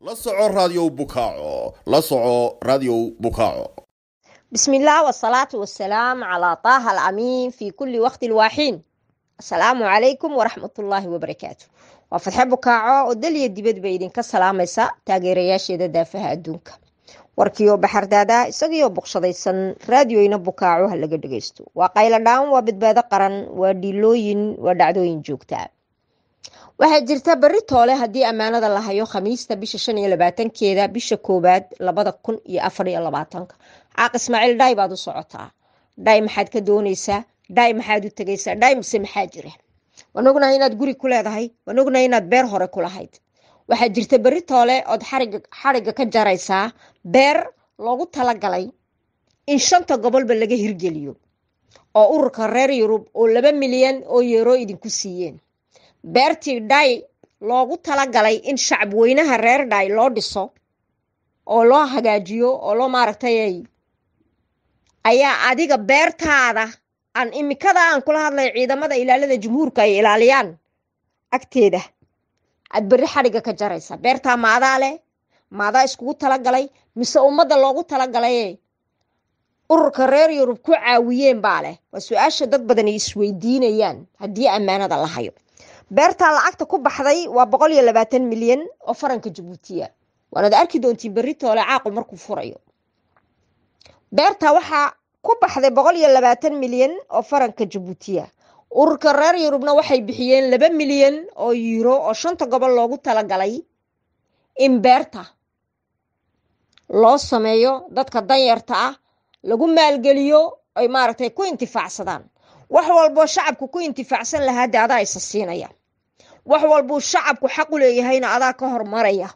la soco raadiow bukaaco la soco raadiow bukaaco bismi illah wasalaatu wasalaam calaa taaha alamiin fii kulli waqti waaxiin asalaamu calaykum waraxmat ullaahi wabarakaatu waa fadxe bukaaco oo dal daliya dibadba idinka salaamaysa taageerayaasheeda daafaha adduunka warkiioo baxardaadaa isagiioo boqshadaysan raadioyna bukaaco ha laga dhagaysto waa qaylo dhaam waa badbaado qaran waa dhiilooyin waa dhacdooyin joogtaa waxaa jirta bari toole haddii ammaanada la hayo khamiista bisha shan iyo labaatankeeda bisha koowaad labada kun iyo afar iyo labaatanka caaq ismaaciil dhaay baad u socotaa dhay maxaad ka doonaysaa dhaay maxaad u tegaysaa dhaay mise maxaa jira waan ognahay inaad guri ku leedahay waan inaad beer hore kulahayd lahayd waxaa jirta beri toole ood xariga xarigga ka jaraysaa beer loogu talagalay in shanta gobolba laga hirgeliyo oo ururka reer yurub oo laba milyan oo yeeroo idinku siiyeen beertii dhay loogu talagalay in shacabweynaha reer dhay loo dhiso oo loo hagaajiyo oo loo maaragtay ayaa adiga beertaada aan imikada aan kula hadlay ciidamada ilaalada jumhuurka ay ilaaliyaan agteeda aad beri xadhigga ka jaraysa beertaa maadaa leh maadaa iskugu talagalay mise ummadda loogu talagalaye ururka reer yurub ku caawiyeen baa leh waa su-aasha dad badan ay isweydiinayaan haddii ammaanada la hayo beertaa lacagta ku baxday waa boqol iyo labaatan milyan oo faranka jabuutiya waanad arki doontiin beritoole caaqu markuu furayo beerta waxaa ku baxday boqol iyo labaatan milyan oo faranka jabuutiya ururka reer yurubna waxay bixiyeen laba milyan oo yuuro oo shanta gobol loogu talagalay in beerta loo sameeyo dadka danyarta ah lagu maalgeliyo ay maaragtay ku intifaacsadaan wax walboo shacabku ku intifaacsan lahaa de adaa isa wax walbuu shacabku xaq u leeyahayna adaa ka hormaraya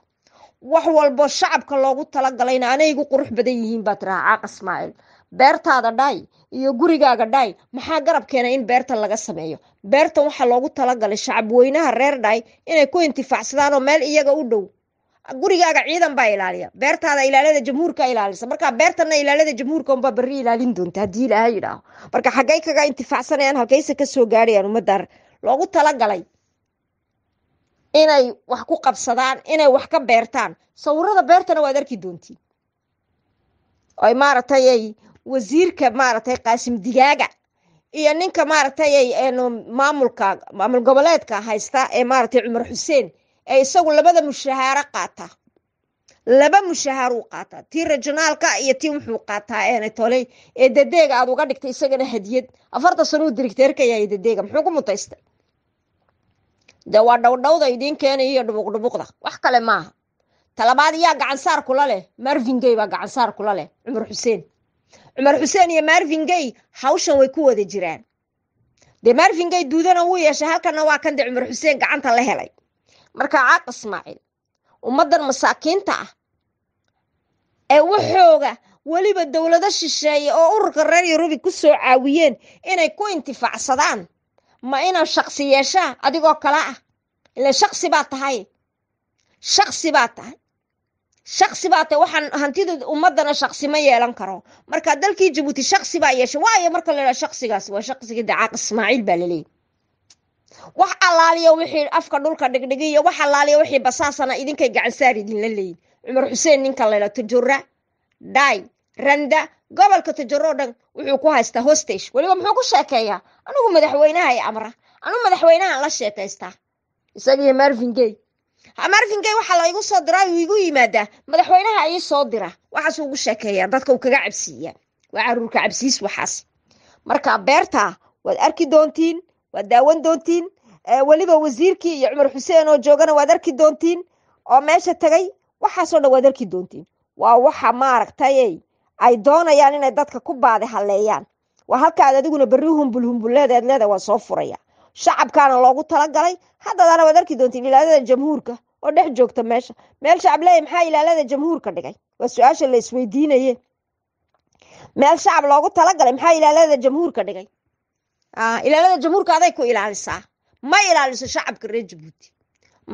wax walbo shacabka loogu talagalayna anaygu qurux badan yihiin baa tiraa caaq ismaaciil beertaada dhaay iyo gurigaaga dhaay maxaa garab keena in beerta laga sameeyo beertan waxaa loogu talagalay shacabweynaha reer dhaay inay ku intifaacsadaan meel iyaga u dhow gurigaaga ciidan baa ilaaliya beertaada ilaalada jamhuurka ilaalisa marka beertana ilaalada jamhuurka unbaa berri ilaalin doonta haddii ilaaha yidhaaho marka xaggay kaga intifaacsanayaan halkayse kasoo gaadhayaan ummadda loogu talagalay inay wax ku qabsadaan inay wax ka beertaan sawirada beertana waad arki doontiin ay maaragtay ay wasiirka maaragtay qaasim digaaga iyo ninka maaragtay ay maamulka maamul goboleedka haysta ee maaragtay cumar xuseen ee isagu labada mushahaaro qaata laba mushahaaruu qaataa tii rajonaalka iyo tii wuxuu qaataa enatoley ee dadeega aad uga dhigtay isagana hadiyad afartan sanuu yahay dadeega muxuu ku mutaystay de waa dhowdhowda idiin keenay iyo dhubuqdhubuqda wax kale maaha talabaad yaa gacansaar kula leh marvingay baa gacansaar kula leh cumar xuseen cumar xuseen iyo marvingay hawshan way ku wada jiraan dee marvingay duudana wuu yeeshay halkanna waa kan dee cumar xuseen gacanta la helay marka caaq ismaaciil ummaddan masaakiinta ah ee waxooga weliba dowlado shisheeye oo ururka reer yurubi ku soo caawiyeen inay ku intifaacsadaan ma inaad shaqsi yeeshaa adigoo kala ah ila shaksi baad tahay shaksi baad tahay shaksi baa tahay waxaan hantida ummadana shaksi ma yeelan karo marka dalkii jabuuti shaksi baa yeesha waayo marka la shaksigaas waa shaksiga dacaaq ismaaciil baa laleeyahy wax allaaliyo wixii afka dhulka dhigdhigiyo wax allaaliyo wixii basaasana idinkay gacan saar idinla leeyin cumar xuseen ninka layla tajura dai randa gobolka tajaro o dhan wuxuu ku haystaa hostage weliba muxuu ku sheekeeyaa anugu madaxweynaha i amra anugu madaxweynahaan la sheekaystaa isagii marvin gay waxaa la igu soo diraa uu igu yimaadaa madaxweynaha ii soo dira waxaas ugu sheekeeya dadka uu kaga cabsiiya waa caruurka cabsiis waxaas marka beerta waad arki doontiin waad daawan doontiin weliba wasiirkii iyo cumar xuseen oo joogana waad arki doontiin oo meesha tagay waxaasoo dhan waad arki doontiin waa waxa maaragtay ay doonayaan inay dadka ku baadi haleeyaan waa halkaaad adiguna berri humbul humbulleedeed leeda waa soo furaya shacabkaana loogu talagalay haddadaana waad arki doontiin ilaalada jamhuurka oo dhex joogta meesha meel shacab leeya maxaa ilaalada jamhuurka dhigay waa su-aasha la isweydiinaye meel shacab loogu talagalay maxaa ilaalada jamhuurka dhigay ilaalada jamhuurka aday ku ilaalisaa ma ilaaliso shacabka reer jabuuti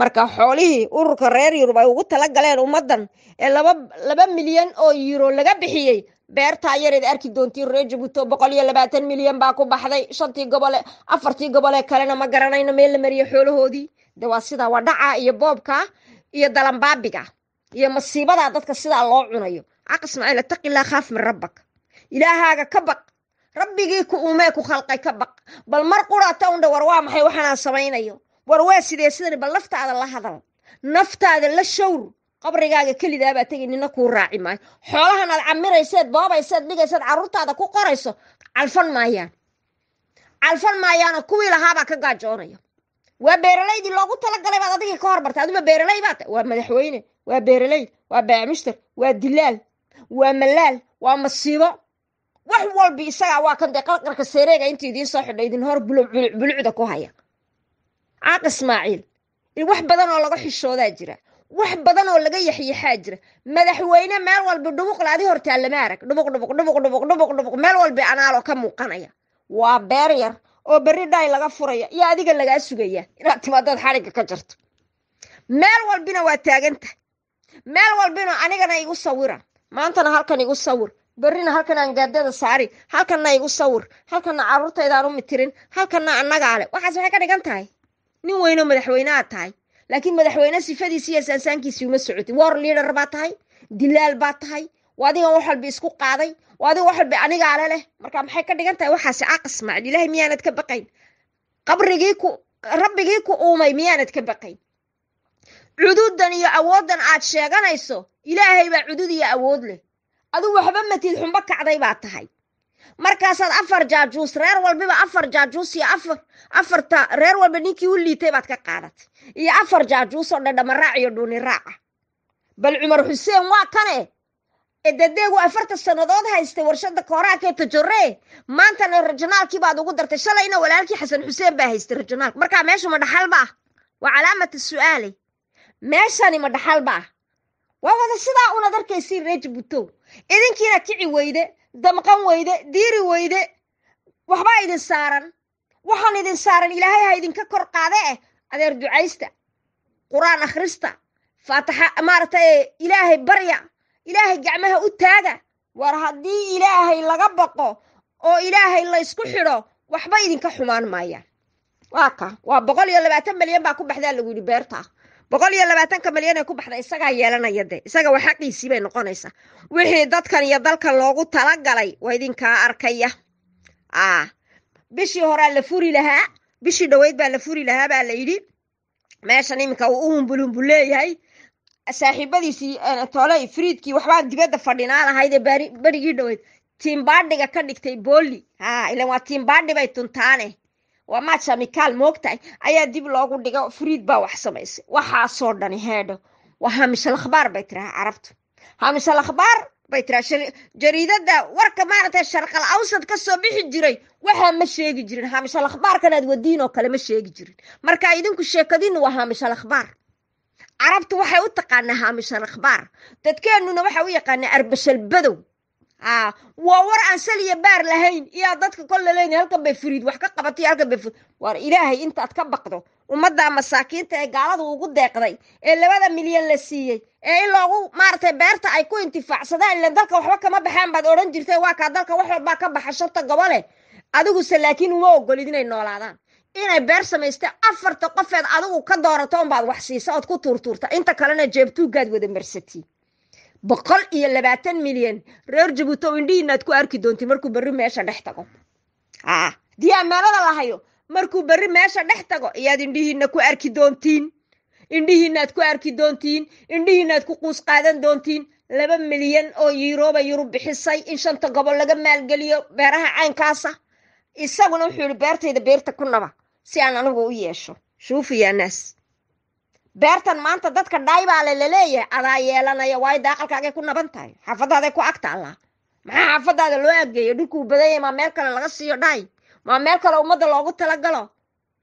marka xoolihii ururka reer yurub ay ugu talagaleen ummaddan ee laba laba milyan oo yiro laga bixiyey beertaa yareed arki doontiin reer jabuuti boqol iyo labaatan milyan baa ku baxday shantii gobole afartii gobolee kalena ma garanayno meel la mariye xoolahoodii de waa sidaa waa dhaca iyo boobka iyo dalanbaabiga iyo masiibadaa dadka sidaa loo cunayo caq ismaaciil khaaf min rabbak ilaahaaga ka baq rabbigii ku uumee ku khalqay ka baq bal mar quraata undha war waa maxay waxaanaan samaynayo war waa sidee sidani bal naftaada la hadal naftaada la showr qabrigaaga kelidaabaa tegay nina kuu raaci maayo xoolahan aad camirayseed boobayseed dhigayseed caruurtaada ku qorayso calfan maayaan calfan maayaana kuwii lahaabaa ka gaajoonaya waa beeralaydii loogu talagalay baad adigii ka hormartay aduma beeraley baa waa madaxweyne waa beeraleyd waa baaycmushtar waa dilaal waa malaal waa masiibo wax walbi isagaa waa kan dee qarqarka sareega inta idiin soo xidha idin hor bulucbulucda ku haya caaq ismaaciil wax badan oo laga xishoodaa jira wax badan oo laga yaxyaxaa jira madaxweyne meel walba dhubuqla adi hortaa lama arag dhubuq dhubuq dhubuq dhubuq dhubuq dhubuq meel walba anaaloo ka muuqanaya waa beer yar oo berri dhay laga furaya iyo adiga lagaa sugaya inaad timaadaad xadhigga ka jarto meel walbina waa taagan meel walbina anigana igu sawira maantana halkan igu sawir berrina halkanaan aan gaadada saari halkanna igu sawir halkanna carruurtaydaan u mitirin halkanna annagaa le waxaas waxay ka dhigan tahay nin weynoo madaxweyne aad tahay laakiin madaxweyne sifadiisi iyo saansaankiisii uma socotin war liidhar baa tahay dilaal baa tahay waa adigan wax walba isku qaaday waa adiga wax walba anigaale leh marka maxay ka dhigan tahay waxaasi aqas macan ilaahay miyaanad ka baqayn qabrigii ku rabbigii ku uumay miyaanad ka baqayn cududan iyo awooddan aad sheeganayso ilaahay baa cudud iyo awood leh aduu waxba matid xunba kacday baa tahay markaasaad afar jaajuus reer walbiba afar jaajuus iyo afar afarta reer walba ninkii u liitay baad ka qaadatay iyo afar jaajuus oo dhadhama raac iyo dhuuni raaca ah. bal cumar xuseen waa kane ee dadeegu afarta sannadood haystay warshada kooraakee tajore maantana rajanaalkii baad ugu dartay shalayna walaalkii xasan xuseen baa haystay rajanaalka markaa meeshu ma ah waa calaamata su-aali meeshani madhaxalba ah waa wada sidaa unad arkaysiin reer jabuutow idinkiina kici weyde damqan weyde diiri weyde waxbaa idin saaran waxaan idin saaran ilaahay ha idinka kor qaade eh adeer ducaysta qur-aan akhrista faataxa maaragtay ilaahay barya ilaahay gacmaha u taaga war haddii ilaahay laga baqo oo ilaahay laysku xidho waxba idinka xumaan maayaan waa ka waa boqol iyo labaatan milyan baa ku baxdaa lagu yidhi beertaa boqol iyo labaatanka milyan ee ku baxda isagaa yeelanaya de isaga wa xaqiisii bay noqonaysaa wixii dadkan iyo dalkan loogu talagalay waa idinkaa arkaya ah, bishii horaa la furi lahaa bishii dhaweyd baa la furi lahaa baa la meeshan iminka uu u humbulhumbul leeyahay saaxiibadiisii eh, toley friidkii waxbaa dibadda fadhinaa lahayd berigii dhoweyd tiimbaadhiga ka dhigtay booli ha ah, ilan waa tiimbaadhi bay tuntaane waa maaja mikaal moogtahay ayaa dib loogu dhigo furiid baa wax samaysay waxaasoo dhani heedho waa haamishal akhbaar bay tiraa carabtu haamishal akhbaar bay tiraa jariidada warka maaragtay sharqal awsad kasoo bixi jiray waxaa ma sheegi jirin haamishal akhbaarkanaad wadiin oo kale ma sheegi jirin marka idinku sheekadiinu waa haamishal akhbaar carabtu waxay u taqaanaa haamishal akhbaar dadkeennuna waxaa u yaqaanaa arbashal badow Ah, waa war aan saliya baar lahayn iyaa dadka kolle leyn halkan bay furiid wax ka qabatay halkan bay war ilaahay intaad ka baqdo ummadda masaakiinta ee gaalada ugu deeqday ee labada milyan la siiyey ee in loogu maaragtay beerta ay ku intifaacsadaan ilan dalka waxba kama baxaan baad odhan jirtay waa kaa dalka wax walbaa ka baxa shanta gobole adiguse laakiin uma ogolid inay noolaadaan inay beer samaystee afarta qofeed adigu ka doorato unbaad wax siisa ood ku tuurtuurta inta kalena jeebtuugaad wada marsatii boqol iyo labaatan milyan reer jabuuti oo indhihiinaad ku arki doontay markuu berri meesha dhex tago a haddii ammaanada lahayo markuu berri meesha dhex tago ayaad indhihiina ku arki doontiin indhihiinaad ku arki doontiin indhihiinaad ku quus qaadan doontiin laba milyan oo yuroba yurub bixisay in shanta gobol laga maalgeliyo beeraha caynkaasa isaguna wuxuu yihi beertayda beerta ku naba si aan anigu u yeesho shuufiyaanaas beertan maanta dadka dhaybaale laleeyahay adaa yeelanaya waayo daaqalkaagay ku naban tahay xaafadaaday ku agta allah maxaa xaafadaada loo ageeyo dhulkuu badanyay maa meel kale laga siiyo dhay maa meel kale ummadda loogu talagalo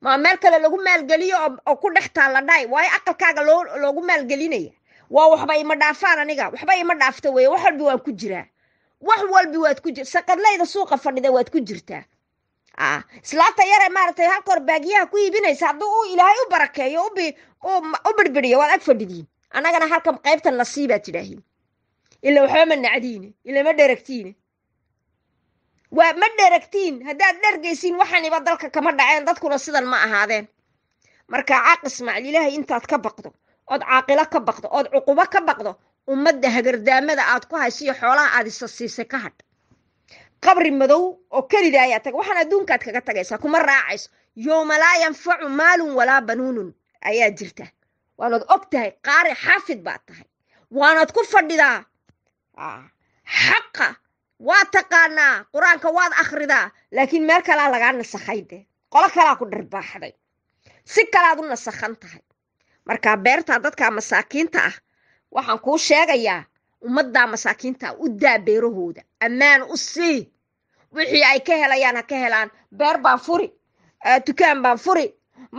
maa meel kale lagu maalgeliyo oo ku dhex taalla dhay waayo aqalkaaga loogu maalgelinaya waa waxba ima dhaafaan aniga waxba ima dhaafta weye wax walbi waa ku jiraa wax walbi waad ku jir saqadlayda suuqa fadhida waad ku jirtaa islaanta ah, yare maaragtay halka hor baagiyaha ku iibinaysa hadduu uu ilaahay u barakeeyo u birbiriya waad ag fadhidiin annagana halkan qaybtan nasiibaad tidhaahin ila waxba ma nacdiine ila ma dheragtiine waa ma dheragtiin haddaad dhergaysiin waxaniba dalka kama dhaceen dadkuna sidan ma ahaadeen marka caaqis macal ilaahay intaad ka baqdo ood caaqilo ka baqdo ood cuqubo ka baqdo ummadda hagardaamada aad ku hayso iyo xoolaha aad isa siisay ka hadh qabri madow oo kelida ayaa taga waxaan adduunkaad kaga tagaysaa kuma raacayso yooma laa yanfacu maalun walaa banuunun ayaa jirta waanad og tahay qaari xaafid baad tahay waanad ku fadhidaa xaqa waad taqaanaa qur-aanka waad akhridaa laakiin meel kalaa lagaa nasakhay de qolo kalaa ku dharbaaxday si kalaad u nasakhan tahay markaa beertaa dadkaa masaakiinta ah waxaan kuu sheegayaa ummaddaa masaakiintaa u daa beerahooda ammaan u sii wixii ay ka helayaan ha ka helaan beer baan furi dukaan baan furi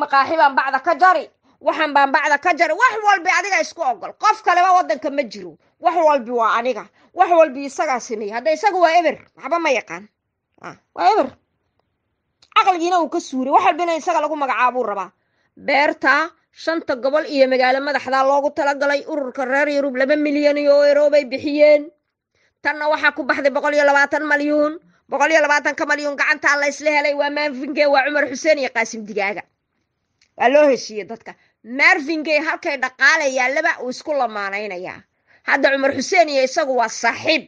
maqaaxi baan bacda ka jari waxaan baanbacda ka jaray wax walbi adiga isku ogol qof kaleba wadanka ma jiro wax walbi waa aniga wax walbi isagaa sameeye hadda isaga waa eber waxba ma yaqaan waa eber caqligiina uu ka suure wax walbina isaga lagu magacaabuu rabaa beerta shanta gobol iyo magaalo madaxdaa loogu talagalay ururka reer yurub laba milyan iyo ero bay bixiyeen tanna waxaa ku baxday boqol iyo labaatan malyuun boqol iyo labaatanka malyuun gacantaa la ysla helay waa maanfinke waa cumar xuseen iyo qaasim digaaga waa loo heshiiyey dadka marvingey halkay dhaqaalayaalaba uu isku lamaanaynayaa hadda cumar xuseen iyo isagu waa saaxiib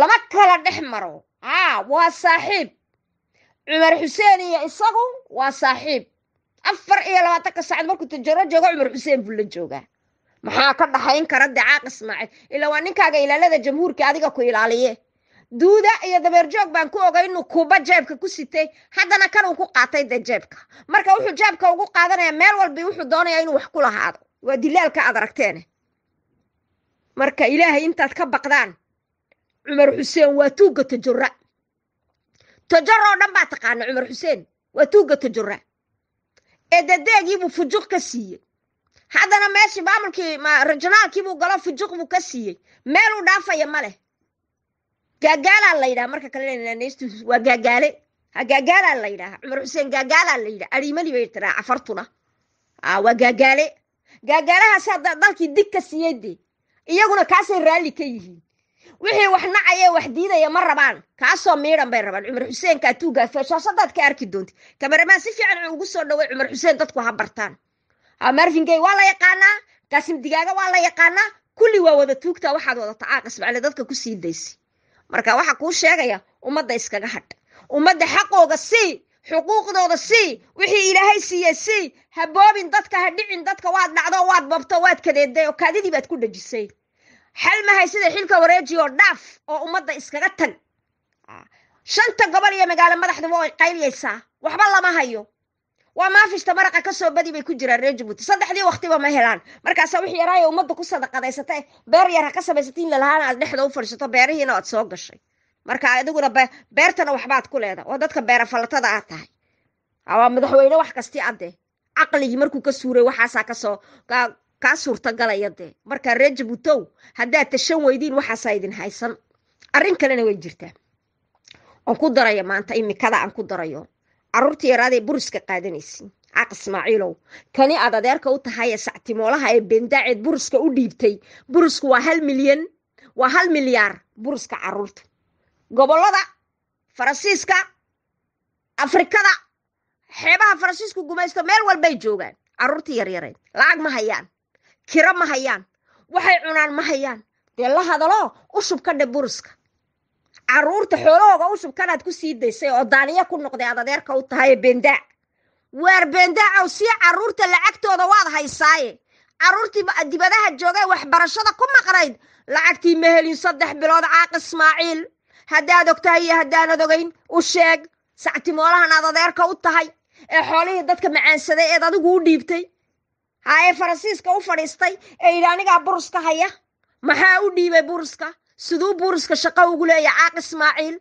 lama kala dhex maro aa waa saaxiib cumar xuseen iyo isagu waa saaxiib afar iyo labaatanka saacad markuu tijaro joogo cumar xuseen buu la joogaa maxaa ka dhahayn kara dacaa qismaaciil ilaa waa ninkaaga ilaalada jamhuurka adiga ku ilaaliye duuda iyo dabeer joog baan ku ogay inuu kuuba jeebka ku sitay haddana kan uu ku qaatay dee jeebka marka wuxuu jeebka ugu qaadanaya meel walba wuxuu doonayaa inuu wax ku lahaado waa dilaalka aad aragteene marka ilaahay intaad ka baqdaan cumar xuseen waa tuugga tajora tajoroo dhan baa taqaana cumar xuseen waa tuuga tajora ee fujuq ka siiyey haddana meeshii maamulkii rajanaalkiibuu galo fujuq buu ka siiyey meeluu dhaafaya ma leh gaagaalaa la yidhaha marka kalenaaneystu waa gaagaale ha gaagaalaa la yidhaha cumar xuseen gaagaalaa la yidhaha arimani bay tiraa cafartuna waa gaagaale gaagaalahaasaa dalkii dig ka siiyey dee iyaguna kaasay raalli ka yihiin wixii wax nacayee wax diidaya ma rabaan kaasoo miidhan bay rabaan cumar xuseenka atuuga feeshaashadaad ka arki doonti kameramaan si fiican ugu soo dhaway cumar xuseen dadku ha bartaan marvingay waa la yaqaanaa qaasim digaaga waa la yaqaanaa kulli waa wada tuugtaa waxaad wadata aaqasmacale dadka ku sii daysa marka waxaa kuu sheegaya ummadda iskaga hadh ummadda xaqooga sii xuquuqdooda sii wixii ilaahay siiyey sii ha boobin dadka ha dhicin dadka waad dhacdo waad babto waad kadeeday oo kaadidii baad ku dhejisay xal mahay sida xilka wareejiyo dhaaf oo ummadda iskaga tag shanta gobol iyo magaalo madaxduba way qayliyaysaa waxba lama hayo waa maafishta maraqa kasoo badi bay ku jiraan reer jabuuti saddexdii waktiba ma helaan markaasa wix yaraayo ummadda ku sadaqadaysata beer yar ha ka samaysata in lalahaana aad dhexda u fadhiisato beerihiina aad soo gashay marka adiguna beertana waxbaad ku leedaha oo dadka beerafalatada aad tahay waa madaxweyne wax kastii adde caqligii markuu ka suuray waxaasaa kasoo kaa suurtagalaya dee marka reer jabuutow haddaad tashan weydiin waxaasaa idin haysan arrin kalena way jirtaa aan ku darayo maanta imikada aan ku darayo caruurta yaraadee buriska qaadanaysay caq ismaaciilow kani aad adeerka u tahay ee sactimoolaha ee bendaaceed buriska u dhiibtay burisku waa hal milyan waa hal milyaar buriska caruurta gobolada faransiiska afrikada xeebaha faransiisku gumaysto meel walbay joogaan caruurtii yaryareed lacag ma hayaan kiro ma hayaan waxay cunaan ma hayaan dee la hadalo ushub ka dhe buriska caruurta xoolahooga usub kanaad ku sii daysay oo daaniyo ku noqday aad adeerka u tahaye bendaac weer bendaacow sii caruurta lacagtooda waad haysaaye caruurtii dibadaha joogee waxbarashada ku maqnayd lacagtii ma helin saddex bilood caaq ismaaciil haddaad og iyo haddaanad ogeyn u sheeg sactimoolahan aad adeerka u tahay ee xoolihii dadka macaansaday eed adigu u dhiibtay ha ee faransiiska u fadhiistay ee idhi anigaa buruska haya maxaa u dhiibay buruska siduu buuriska shaqo ugu leeyahay caaq ismaaciil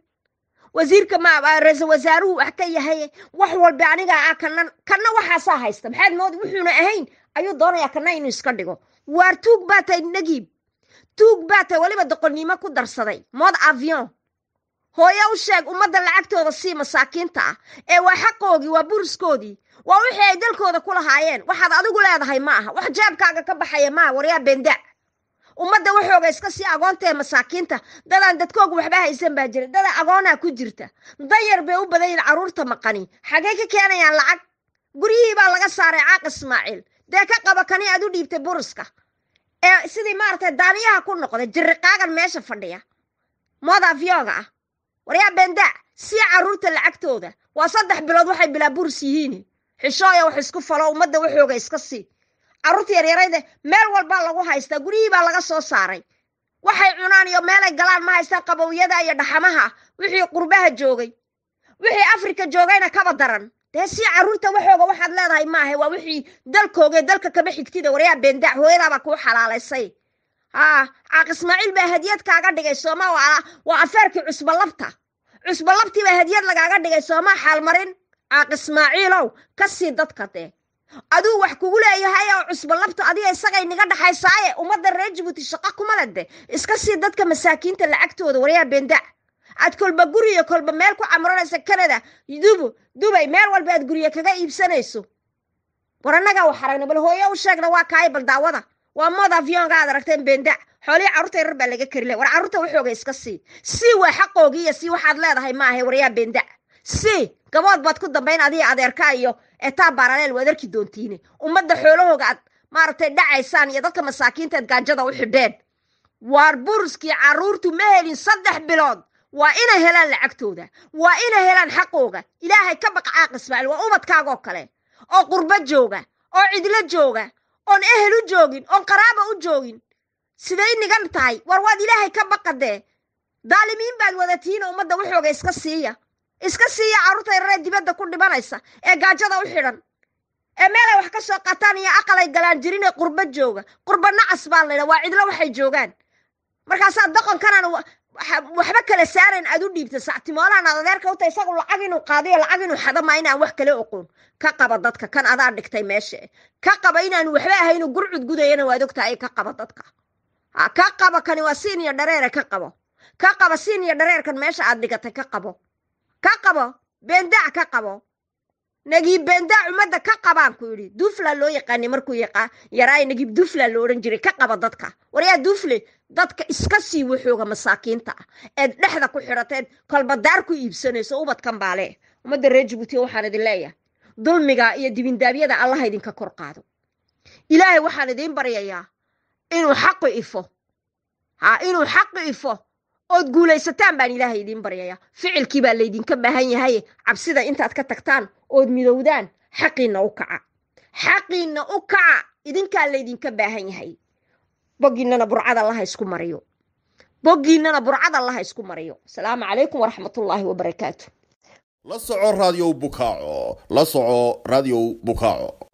wasiirka ma ra-iisal wasaaruhu wax ka yahay wax walba aniga ah kanan ah, kanna waxaasaa haysta maxaad moodi wuxuuna ahayn ayuu doonayaa kanna inuu iska dhigo waar tuug baatay nagiib tuug baa tahay weliba doqonnimo ku darsaday mood avion hooyo u sheeg ummadda lacagtooda sii masaakiinta ah ee waa xaqoogii waa buriskoodii waa wixii ay dalkooda ku lahaayeen waxaad adigu leedahay ma aha wax jaabkaaga ka baxaya maaha waryaa beendaa ummadda waxooga iska sii agoontae masaakiinta dadaan dadkooga waxba haysan baa jira dada agoonaa ku jirta dayar bay u badan yihin carruurta maqani xaggey ka keenayaan lacag guryihii baa laga saaray caaq ismaaciil dee ka qaba kani aad u dhiibtay buriska ee sidii maaragtay daaniyaha ku noqday jirriqaagan meesha fadhiya moodafyooga ah waryaa bendaac sii caruurta lacagtooda waa saddex bilood waxay bilaa buris yihiin xishooya wax isku falo ummadda waxooga iska sii carruurta yaryarayde meel walbaa lagu haystaa guryihii baa laga soo saaray waxay cunaan iyo meelay galaan ma haystaan qabowyada iyo dhaxamaha wixii qurbaha joogay wixii afrika joogayna kaba daran dee sii caruurta waxooga waxaad leedahay maaha waa wixii dalkoogee dalka kama xigtida waryaa beendaa hooyadaabaa kuu xalaalaysay haa caaq ismaaciil baa hadiyad kaaga dhigay sooma waa afeerkii cusbalabta cusbalabtii baa hadiyad lagaaga dhigay soomaa xaalmarin caaq ismaaciilow ka sii dadka dee aduu wax kugu leeyahay oo cusbo labta adiga isagay niga dhaxaysaaye ummadda reer jibuuti shaqo kuma de iska sii dadka masaakiinta lacagtooda waryaa beendac aad kolba guriyo kolba meel ku camranaysa canada dub dubay meel walba aad guryo kaga iibsanayso war annagaa wax aragna bal hooyo u sheegna waa kaaya bal daawada waa mooda afyoonka aad aragteen benda xoolihii carruurta yarar baa laga keri le war carruurta waxooga iska sii sii waa xaqoogiiyo iyo sii waxaad leedahay maahay waryaa beendac sii gabood baad ku dambayn adiga adeerka iyo eetaa baraleel waad arki doontiine ummadda xoolahooga aad maaragtay dhacaysaan iyo dadka masaakiintaeed gaajada u xidheen waar buriskii carruurtu ma helin saddex bilood waa inay helaan lacagtooda waa inay helaan xaqooga ilaahay ka baqcaaq ismaaciil waa ubadkaagoo kale oo qurbo jooga oo cidlo jooga oon ehel u joogin oon qaraaba u joogin siday nigan tahay war waad ilaahay ka baqadee daalimiin baad wadatiin oo ummadda waxooga iska siiya iska siiya caruurta yararee dibadda ku dhibanaysa ee gaajada u xidhan ee meelay wax ka soo qataan iyo aqalay galaan jirin ee qurbo jooga qurbo nacas baa laydha waa cidlo waxay joogaan markaasaa doqonkanaan waxba kala saarayn aad u dhiibta sactimoolahan aad adeerka u isagu lacag inuu qaado iyo lacag inuu xadama inaan wax kale oqoon ka qaba dadka kan adaa dhigtay meesha ka qaba inaan waxba ahay inuu gurcud gudayana waad ogtahay ka qaba dadka ka qaba kani waa siin iyo dhareere ka qabo ka qaba siin iyo dhareerkan meesha aad dhigatay ka qabo ka qabo beendac ka qabo nagiib beendac ummadda ka qabaan ku yidhi dufla loo yaqaanay markuu yaraay nagiib dufla loo odhan jiray ka qaba dadka waryaa dufle dadka iska sii waxooga masaakiinta ah eed dhexda ku xidhateed kolbadaar ku iibsanayso ubadkan baa ummadda reer jabuutiya waxaan idin leeyahay dulmiga iyo dibindaabyada allaha idinka kor qaado ilaahay waxaan idiin baryayaa inuu xaqu ifo ha inuu xaqu ifo ood guulaysataan baan ilaahay idiin baryaya ficilkii baa laydinka baahan yahay cabsida intaad ka tagtaan ood midowdaan xaqiina u kaca xaqiinna u kaca idinkaa laydinka baahan yahay bogiinana burcada allaha isku mariyo bogiinana burcada allaha isku mariyo asalaamu calaykum waraxmatullaahi wabarakaatu la soco raadiow bukaaco la soco raadiow bukaaco